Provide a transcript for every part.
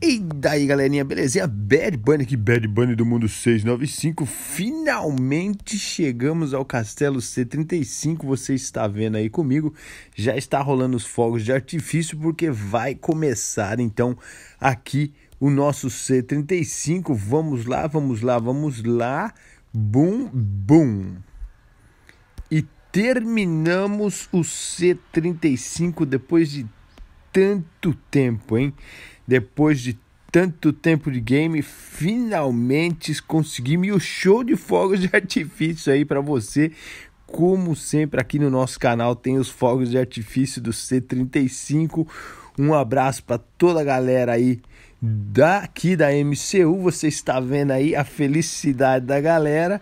E daí galerinha, beleza? Bad Bunny aqui, Bad Bunny do Mundo 695 Finalmente chegamos ao Castelo C35 Você está vendo aí comigo Já está rolando os fogos de artifício Porque vai começar então aqui o nosso C35 Vamos lá, vamos lá, vamos lá Bum, bum E terminamos o C35 depois de tanto tempo, hein? Depois de tanto tempo de game, finalmente conseguimos o show de fogos de artifício aí para você. Como sempre, aqui no nosso canal tem os fogos de artifício do C35. Um abraço para toda a galera aí daqui da MCU. Você está vendo aí a felicidade da galera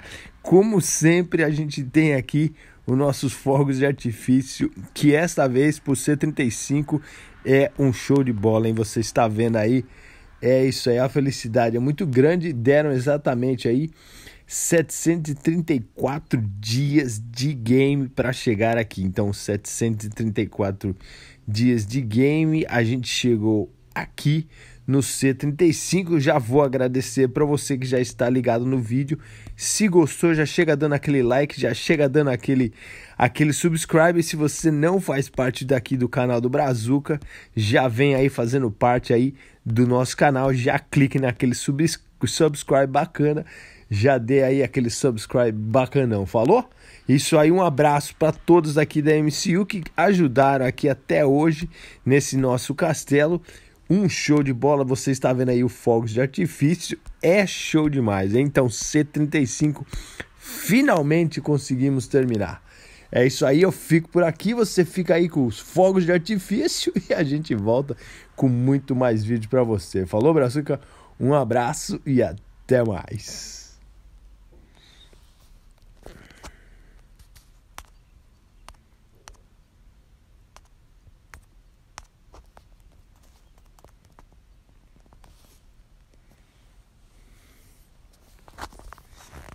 como sempre, a gente tem aqui os nossos fogos de artifício, que esta vez, por ser 35, é um show de bola, hein? Você está vendo aí? É isso aí, a felicidade é muito grande. Deram exatamente aí 734 dias de game para chegar aqui. Então, 734 dias de game, a gente chegou aqui no C35. Já vou agradecer para você que já está ligado no vídeo. Se gostou, já chega dando aquele like, já chega dando aquele aquele subscribe. Se você não faz parte daqui do canal do Brazuca, já vem aí fazendo parte aí do nosso canal, já clique naquele subscribe bacana. Já dê aí aquele subscribe bacanão, falou? Isso aí, um abraço para todos aqui da MCU que ajudaram aqui até hoje nesse nosso castelo. Um show de bola, você está vendo aí o Fogos de Artifício, é show demais. Hein? Então, C35, finalmente conseguimos terminar. É isso aí, eu fico por aqui, você fica aí com os fogos de artifício e a gente volta com muito mais vídeo para você. Falou, Brazuca? Um abraço e até mais.